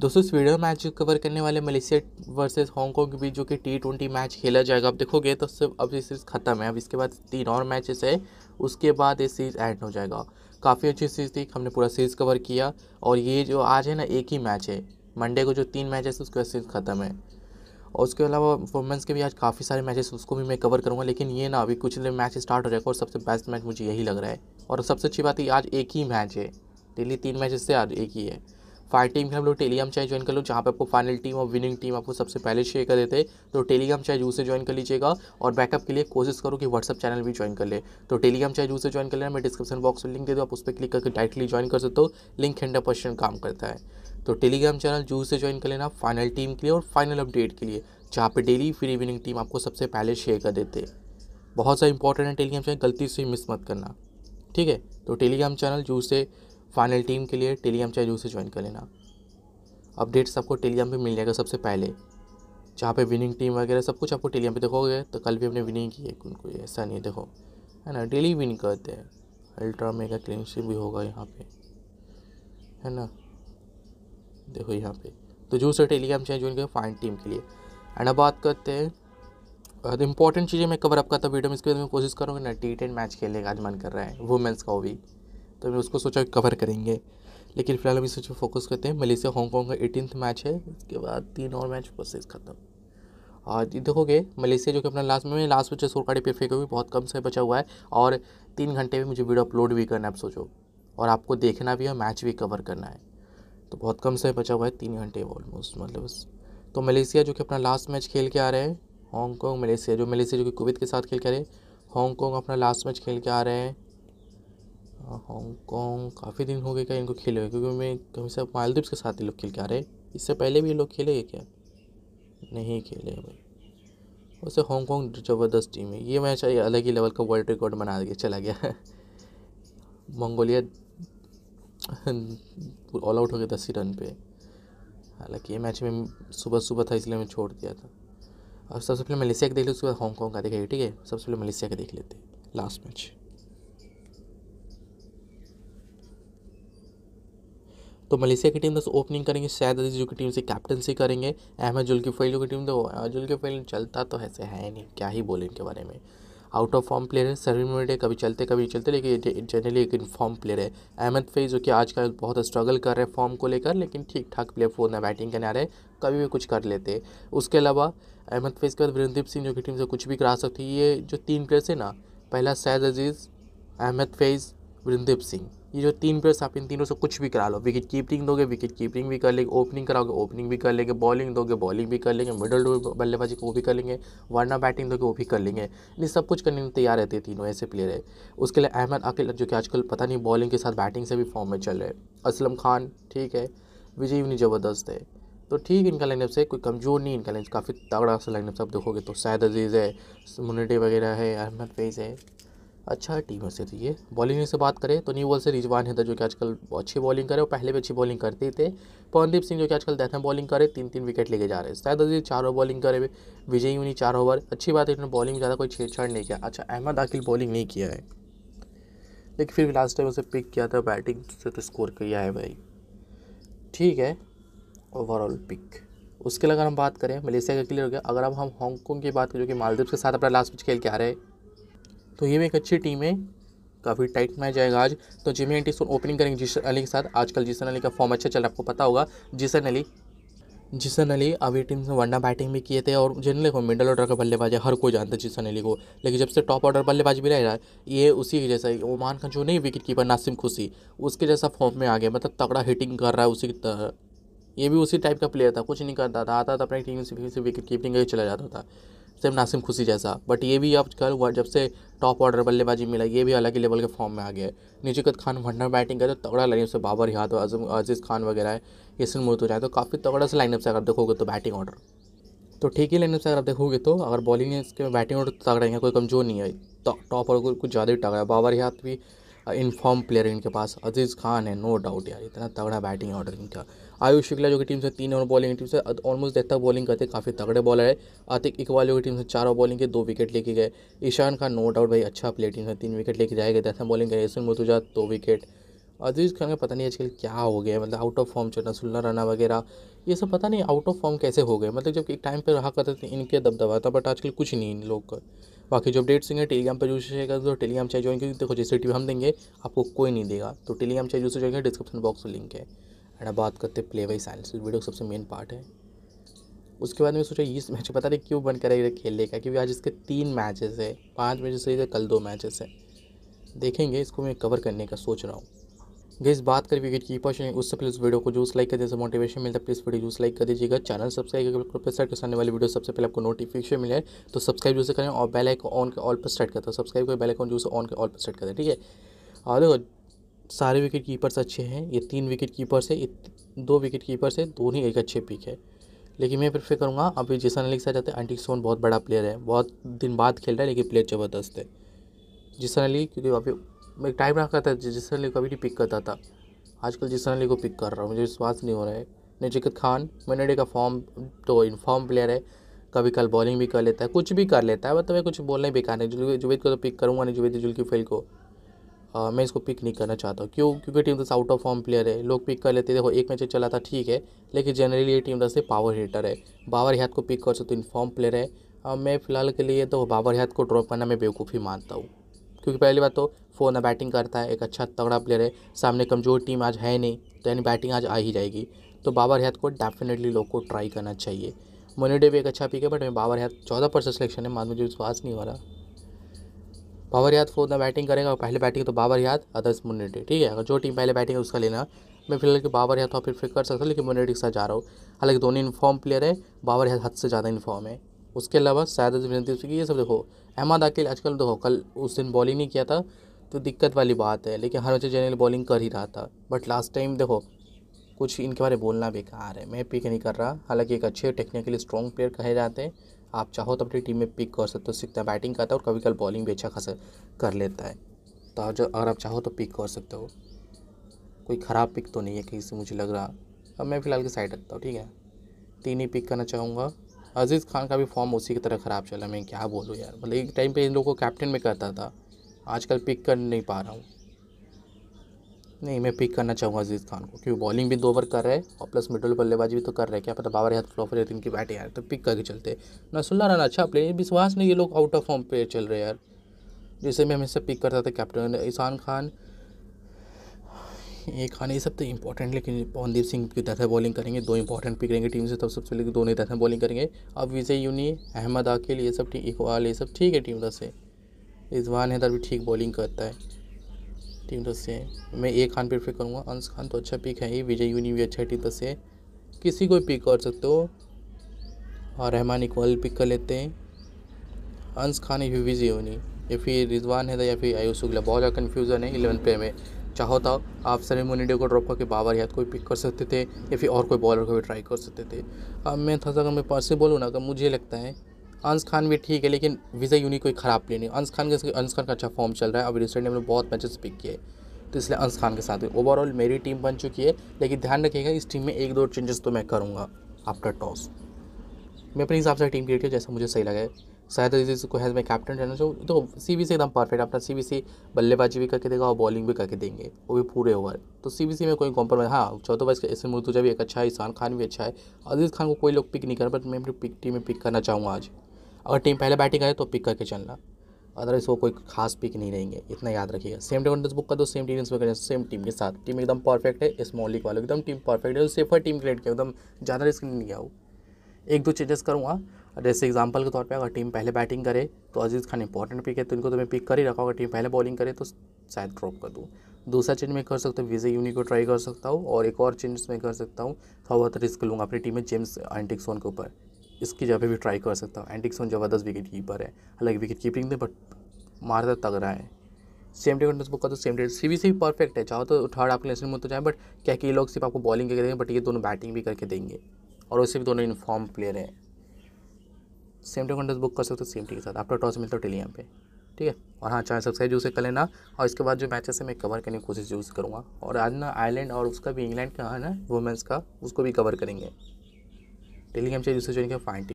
दोस्तों इस video match cover करने वाले मलेशिया वर्सेस हांगकॉन्ग के बीच जो कि टी ट्वेंटी मैच खेला जाएगा आप देखोगे तो सिर्फ अब ये सीरीज़ ख़त्म है अब इसके बाद तीन और मैचेस है उसके बाद ये सीरीज़ एंड हो जाएगा काफ़ी अच्छी सीरीज़ थी हमने पूरा सीरीज़ कवर किया और ये जो आज है ना एक ही मैच है मंडे को जो तीन मैचेस है उसके बाद सीरीज़ ख़त्म है और उसके अलावा वुमेंस के भी आज काफ़ी सारे मैचेस उसको भी मैं कवर करूँगा लेकिन ये ना अभी कुछ दिन मैच स्टार्ट हो जाएगा और सबसे बेस्ट मैच मुझे यही लग रहा है और सबसे अच्छी बात है आज एक ही मैच है डेली तीन मैचेस से आज एक ही है फायर टीम के हम लोग टेलीग्राम चैनल ज्वाइन कर लो जहाँ पे आपको फाइनल टीम और विनिंग टीम आपको सबसे पहले शेयर कर देते हैं तो टेलीग्राम चैनल जू से ज्वाइन कर लीजिएगा और बैकअप के लिए कोशिश करो कि व्हाट्सअप चैनल भी ज्वाइन कर ले तो टेलीग्राम चैनल जू से ज्वाइन कर लेना मैं डिस्क्रिप्शन बॉक्स में लिंक दे दूँ आप उस पर क्लिक करके डायरेक्टली ज्वाइन कर सकते हो लिंक हंड्रेड परसेंट काम करता है तो टेलीग्राम चैनल जू से ज्वाइन कर लेना फाइनल टीम के लिए और फाइनल अपडेट के लिए जहाँ पर डेली फ्री विनिंग टीम आपको सबसे पहले शेयर कर देते बहुत सा इंपॉर्टेंट है टेलीग्राम चैनल गलती से मिस मत करना ठीक है तो टेलीग्राम चैनल जू से फाइनल टीम के लिए टेलीग्राम चैनल से ज्वाइन कर लेना अपडेट्स आपको टेलीग्राम पे मिल जाएगा सबसे पहले जहाँ पे विनिंग टीम वगैरह सब कुछ आपको टेलीग्राम पे देखोगे तो कल भी हमने विनिंग की है उनको ऐसा नहीं देखो है ना डेली विन करते हैं अल्ट्रा मेगा क्लिनशिप भी होगा यहाँ पे है ना देखो यहाँ पे तो जो सर टेलीग्राम चैनल ज्वाइन करें फाइन टीम के लिए एंड अब बात करते हैं इंपॉर्टेंट चीज़ें मैं कवर अप करता वीडियो में इसके बाद मैं कोशिश करूँगा ना टी टेन मैच खेलने का आज मन कर रहा है वुमेंस का वो भी तो मैं उसको सोचा कवर करेंगे लेकिन फिलहाल हम इस पर फोकस करते हैं मलेशिया हांगकॉन्ग का एटीन मैच है उसके बाद तीन और मैच बसेस ख़त्म और देखोगे मलेशिया जो कि अपना लास्ट में लास्ट में सोर काड़ी पे फेंको भी बहुत कम से बचा हुआ है और तीन घंटे में मुझे वीडियो अपलोड भी करना है आप सोचो और आपको देखना भी है मैच भी कवर करना है तो बहुत कम से बचा हुआ है तीन घंटे ऑलमोस्ट मतलब तो मलेशिया जो कि अपना लास्ट मैच खेल के आ रहे हैं हांगकॉन्ग मलेशिया जो मलेशिया जो कि कुवैत के साथ खेल के आ रहे हैं हांगकॉन्ग अपना लास्ट मैच खेल के आ रहे हैं हाँ, हांगकॉन्ग काफ़ी दिन हो गए क्या इनको खेले हुए क्योंकि मैं हमेशा मालदीव्स के साथ ही लोग खेल के आ रहे इससे पहले भी ये लोग खेले क्या नहीं खेले भाई वैसे हांगकॉन्ग ज़बरदस्त टीम है ये मैच अलग ही लेवल का वर्ल्ड रिकॉर्ड बना के चला गया मंगोलिया ऑल आउट हो गया दस ही रन पे हालांकि ये मैच में सुबह सुबह था इसलिए मैं छोड़ दिया था और सबसे पहले मलेशिया का देख लो उसके बाद हांगकॉन्ग का देखा ठीक है सबसे पहले मलेशिया का देख लेते लास्ट मैच तो मलेशिया की टीम दस ओपनिंग करेंगे शायद अजीजू की टीम से कैप्टनसी करेंगे अहमद जुल की की टीम तो अहमद जुल फैलू चलता तो ऐसे है नहीं क्या ही बोले इनके बारे में आउट ऑफ फॉर्म प्लेयर है सर्विन मिनट कभी चलते कभी चलते लेकिन जनरली एक इनफॉर्म प्लेयर है अहमद फैज जो कि आजकल बहुत स्ट्रगल कर रहे हैं फॉर्म को लेकर लेकिन ठीक ठाक प्लेयर फोन है बैटिंग करने आ रहे कभी भी कुछ कर लेते उसके अलावा अहमद फैज के बाद वीरेंद्रदीप सिंह जो की टीम से कुछ भी करा सकती है ये जो तीन प्लेयर्स है ना पहला सैद अजीज़ अहमद फैज़ वीरेंद्रदीप सिंह ये जो तीन प्लेयर्स आप इन तीनों से कुछ भी करा लो विकेट कीपिंग दोगे विकेट कीपिंग भी कर लेंगे ओपनिंग कराओगे ओपनिंग भी कर लेंगे बॉलिंग दोगे बॉलिंग भी कर लेंगे मिडल बल्लेबाजी वो भी कर लेंगे वरना बैटिंग दोगे वो भी कर लेंगे नहीं सब कुछ करने में तैयार रहते तीनों ऐसे प्लेयर है उसके लिए अहमद अकिल जो कि आजकल पता नहीं बॉलिंग के साथ बैटिंग से भी फॉर्म में चल रहे असलम खान ठीक है विजय इवनी ज़बरदस्त है तो ठीक इनका लाइनअप से कोई कमज़ोर नहीं इनका लाइन काफ़ी तगड़ा सा लाइनअप से आप देखोगे तो सैद अजीज़ है मुनिटी वगैरह है अहमद फेज है अच्छा टीम है सिर्फ तो ये बॉलिंग से बात करें तो न्यू बॉल से रिजवान हैदर जो कि आजकल अच्छी बॉलिंग करे और पहले भी अच्छी बॉलिंग करते ही थे पवनदीप सिंह जो कि आजकल डेथ बॉलिंग करे तीन तीन विकेट लेके जा रहे हैं शायद अजीज चार ओवर बॉलिंग करे विजय उन्हीं चार ओवर अच्छी बात है इन्होंने बॉलिंग ज़्यादा कोई छेड़छाड़ नहीं किया अच्छा अहमद आखिल बॉलिंग नहीं किया है लेकिन फिर लास्ट टाइम उसे पिक किया था बैटिंग से तो स्कोर किया है भाई ठीक है ओवरऑल पिक उसके अगर हम बात करें मलेशिया का क्लियर हो गया अगर अब हम हांगकॉन्ग की बात करें जो कि मालदीव के साथ अपना लास्ट मैच खेल के आ रहे हैं तो ये भी एक अच्छी टीम है काफ़ी टाइट मैच आएगा आज तो जिमी एंटीसोन ओपनिंग करेंगे जिसन अली के साथ आजकल जिसन अली का फॉर्म अच्छा चल रहा है आपको पता होगा जिसन अली जिसन अली अभी टीम से वनडा बैटिंग भी किए थे और जनरली को मिडल ऑर्डर का बल्लेबाज है हर कोई जानता है जिसन अली को लेकिन जब से टॉप ऑर्डर बल्लेबाज भी रह रहा है ये उसी की जैसा ओमान का जो नहीं विकेट कीपर नासिम खुशी उसके जैसा फॉर्म में आ गया मतलब तगड़ा हिटिंग कर रहा है उसी की तरह ये भी उसी टाइप का प्लेयर था कुछ नहीं करता था आता था अपनी टीम से विकेट कीपिंग चला जाता था सिर्फ नासिम खुशी जैसा बट ये भी अब कल जब से टॉप ऑर्डर बल्लेबाजी मिला ये भी अलग ही लेवल के फॉर्म में आ गया है निजीकत खान वनडर बैटिंग करे तो तगड़ा लगे उससे बाबर यादव अजम अजीज़ खान वगैरह है यसन हो जाए तो काफ़ी तगड़ा से लाइनअप से अगर देखोगे तो बैटिंग ऑर्डर तो ठीक ही लाइनअप से अगर आप देखोगे तो अगर बॉलिंग है इसके बैटिंग ऑर्डर तगड़ा है कोई कमजोर नहीं है टॉप तो ऑर्डर कुछ ज़्यादा ही तगड़ा है बाबर याद भी इनफॉर्म प्लेयर इनके पास अजीज़ खान है नो डाउट यार इतना तगड़ा बैटिंग ऑर्डर इनका आयुष शुक्ला जो कि टीम से तीन ओवर बॉलिंग टीम से ऑलमोस्ट देखता है बॉलिंग करते काफ़ी तगड़े बॉलर है आतिक इकबाल जो कि टीम से चार ओवर बॉलिंग के दो विकेट लेके गए ईशान खान नो डाउट भाई अच्छा प्लेयर टीम से तीन विकेट लेके जाएगा दस बॉलिंग गए यसून मुतुजा दो विकेट अजीज़ खान का पता नहीं आजकल क्या हो गया मतलब आउट ऑफ फॉर्म सुलना राना वगैरह ये सब पता नहीं आउट ऑफ फॉर्म कैसे हो गए मतलब जब एक टाइम पर रहा करते थे इनके दबदबा था बट आजकल कुछ नहीं इन लोग का बाकी जो अपडेट्स होंगे टेलीग्राम पर जो शेयर तो टेलीग्राम चाहिए ज्वाइन क्योंकि देखो जैसे टी हम देंगे आपको कोई नहीं देगा तो टेलीग्राम चाहिए जो जाएंगे डिस्क्रिप्शन बॉक्स में लिंक है एंड बात करते हैं प्ले वाई साइलेंस वीडियो सबसे मेन पार्ट है उसके बाद मैं सोचा इस मैच पता नहीं क्यों बन करेगा खेलने का क्योंकि आज इसके तीन मैचेस है पाँच मैचेस है कल दो मैचेस है देखेंगे इसको मैं कवर करने का सोच रहा हूँ इस बात करें विकेट कीपर से उससे पहले वीडियो को जूस लाइक कर दीजिए मोटिवेशन मिलता है प्लीज वीडियो जूस लाइक कर दीजिएगा चैनल सब्सक्राइब करके पर सेट सामने वाली वीडियो सबसे पहले आपको नोटिफिकेशन मिले तो सब्सक्राइब जूस करें और बेल ऑन के ऑल पर स्टार्ट करता है सब्सक्राइब कर बेल आइकन जूस ऑन के ऑल पर स्टार्ट करते हैं ठीक है और देखो सारे विकेट कीपर्स अच्छे हैं ये तीन विकेट कीपर्स है ये दो विकेट कीपर्स है दोनों ही एक अच्छे पिक है लेकिन मैं प्रेफर करूँगा अभी जिसन अली के साथ जाते हैं एंटी सोन बहुत बड़ा प्लेयर है बहुत दिन बाद खेल रहा है लेकिन प्लेयर ज़बरदस्त है जिसन अली क्योंकि अभी मैं टाइम रहा करता जिसन अली को अभी नहीं पिक करता था आजकल जिसन अली को पिक कर रहा हूँ मुझे विश्वास नहीं हो रहा है नजकत खान मैंने का फॉर्म तो इनफॉर्म प्लेयर है कभी कल बॉलिंग भी कर लेता है कुछ भी कर लेता है मतलब मैं कुछ बोलना ही बेकार है जुवेद को तो पिक करूँगा नहीं जुवेद जुल्की फेल को आ, हाँ, मैं इसको पिक नहीं करना चाहता हूँ क्यों क्योंकि टीम दस आउट ऑफ फॉर्म प्लेयर है लोग पिक कर लेते देखो एक मैच चला था ठीक है लेकिन जनरली ये टीम दस से पावर हीटर है बाबर याद को पिक कर सकते इन फॉर्म प्लेयर है आ, मैं फिलहाल के लिए तो बाबर हयात को ड्रॉप करना मैं बेवकूफ़ी मानता हूँ क्योंकि पहली बात तो फोन बैटिंग करता है एक अच्छा तगड़ा प्लेयर है सामने कमज़ोर टीम आज है नहीं तो यानी बैटिंग आज आ ही जाएगी तो बाबर याद को डेफिनेटली लोग को ट्राई करना चाहिए मोनीडे भी एक अच्छा पिक है बट मैं बाबर याद चौदह परसेंट सिलेक्शन है मान मुझे विश्वास नहीं हो रहा बाबर याद फोर्थ बैटिंग करेगा पहले बैटिंग तो बाबर याद अदर्स मुन्नेटी ठीक है अगर जो टीम पहले बैटिंग है उसका लेना मैं फिलहाल कि बाबर याद तो फिर फिर कर सकता लेकिन मुन्नेटी के साथ जा रहा हूँ हालांकि दोनों इन्फॉर्म प्लेयर है बाबर याद हद से ज़्यादा इन्फॉर्म है उसके अलावा शायद विनती है ये सब देखो अहमद आकिल आजकल देखो कल उस दिन बॉलिंग नहीं किया था तो दिक्कत वाली बात है लेकिन हर बच्चे जनरल बॉलिंग कर ही रहा था बट लास्ट टाइम देखो कुछ इनके बारे में बोलना बेकार है मैं पिक नहीं कर रहा हालांकि एक अच्छे टेक्निकली स्ट्रॉन्ग प्लेयर कहे जाते हैं आप चाहो तो अपनी टीम में पिक कर सकते हो सीखता है बैटिंग करता है और कभी कल बॉलिंग भी अच्छा खासा कर लेता है तो जो अगर आप चाहो तो पिक कर सकते हो कोई ख़राब पिक तो नहीं है कहीं से मुझे लग रहा अब मैं फ़िलहाल की साइड रखता हूँ ठीक है तीन ही पिक करना चाहूँगा अजीज़ खान का भी फॉर्म उसी की तरह ख़राब चला मैं क्या बोलूँ यार मतलब एक टाइम पे इन लोगों को कैप्टन में करता था आजकल पिक कर नहीं पा रहा हूँ नहीं मैं पिक करना चाहूँगा अजीज़ खान को क्योंकि बॉलिंग भी दो ओवर कर रहे हैं और प्लस मिडल बल्लेबाजी भी तो कर रहे हैं क्या पता बाबर हाथ फ्लॉप रहे इनकी बैटिंग यार तो पिक करके चलते नसुल्ला राना अच्छा प्लेयर विश्वास नहीं ये लोग आउट ऑफ फॉर्म पे चल रहे यार जैसे मैं हमेशा पिक करता था कैप्टन ईशान खान ये खान ये सब तो इंपॉर्टेंट लेकिन पवनदीप सिंह की तरह बॉलिंग करेंगे दो इंपॉर्टेंट पिक रहेंगे टीम से तब सबसे लेकर दोनों तरह बॉलिंग करेंगे अब विजय यूनी अहमद आकिल ये सब ठीक इकबाल ये सब ठीक है टीम से रिजवान हैदर भी ठीक बॉलिंग करता है टीम दस से मैं ए खान प्रेफर करूँगा अंश खान तो अच्छा पिक है ही विजय यूनी भी अच्छा है टीम दस से किसी को पिक कर सकते हो और रहमान इकबाल पिक कर लेते हैं अंश खान ही फिर विजय यूनी या फिर रिजवान है या फिर आयुष शुक्ला बहुत ज़्यादा कन्फ्यूज़न है इलेवन प्ले में चाहो तो आप सलीम मुनिडे को ड्रॉप करके बाबर याद कोई पिक कर सकते थे या फिर और कोई बॉलर को भी ट्राई कर सकते थे अब मैं थोड़ा सा अगर मैं पर्सनली बोलूँ ना अगर तो मुझे लगता है अंश खान भी ठीक है लेकिन विजय यूनी कोई ख़राब प्ले नहीं अंश खान के अंश खान का अच्छा फॉर्म चल रहा है अभी रिसेंट हमने बहुत मैचेस पिक किए तो इसलिए अंश खान के साथ ओवरऑल मेरी टीम बन चुकी है लेकिन ध्यान रखिएगा इस टीम में एक दो चेंजेस तो मैं करूँगा आफ्टर टॉस मैं अपने हिसाब से टीम क्रिएट किया जैसा मुझे सही लगा शायद को हैज़ मैं कैप्टन रहना चाहूँ तो सी बी सी एकदम परफेक्ट अपना सी बी सी बल्लेबाजी भी करके देगा और बॉलिंग भी करके देंगे वो भी पूरे ओवर तो सी बी सी में कोई कॉम्प्रोमाइज हाँ चौथों बाइज एस एम मुर्तुजा भी एक अच्छा है ईशान खान भी अच्छा है अजीज़ खान को कोई लोग पिक नहीं कर बट मैं अपनी पिक टीम में पिक करना चाहूँगा आज अगर टीम पहले बैटिंग करे तो पिक करके चलना अदरवाइज वो कोई खास पिक नहीं रहेंगे इतना याद रखिएगा सेम टेबल बुक कर दो सेम टीम बुक करें सेम टीम के साथ टीम एकदम परफेक्ट है स्मॉल लीग वालों एकदम टीम परफेक्ट है सेफर टीम क्रिएट किया एकदम ज़्यादा रिस्क नहीं लिया वो एक दो चेंजेस करूँगा जैसे एग्जाम्पल के तौर पर अगर टीम पहले बैटिंग करे तो अजीज़ खान इंपॉर्टेंट पिक है तो इनको तो मैं पिक कर ही रखा अगर टीम पहले बॉलिंग करे तो शायद ड्रॉप कर दूँ दूसरा चेंज मैं कर सकता हूँ विजय यूनी को ट्राई कर सकता हूँ और एक और चेंज मैं कर सकता हूँ थोड़ा बहुत रिस्क लूँगा अपनी टीम में जेम्स एंटिक्सोन के ऊपर इसकी जगह भी ट्राई कर सकता हूँ एंडिक्सन ज़बरदस्त विकेट कीपर है हालांकि विकेट कीपिंग में बट मारता तगड़ा है सेम डे कंटेस्ट बुक का तो सेम डे सी भी परफेक्ट है चाहो तो थर्ड आपके लेसन में तो जाए बट क्या कि ये लोग सिर्फ आपको बॉलिंग करके देंगे बट ये दोनों बैटिंग भी करके देंगे और उससे भी दोनों इनफॉर्म प्लेयर हैं सेम डे कंटेस्ट बुक कर सकते हो सेम टी के साथ आपका टॉस मिलता है यहाँ पे ठीक है और हाँ चाहे सब्सक्राइब जरूर से कर लेना और इसके बाद जो मैचेस है मैं कवर करने की कोशिश जरूर करूँगा और आज ना आयरलैंड और उसका भी इंग्लैंड का है ना वुमेंस का उसको भी कवर करेंगे टेलीग्राम गेम चाहिए दूसरे चोरी के फाइन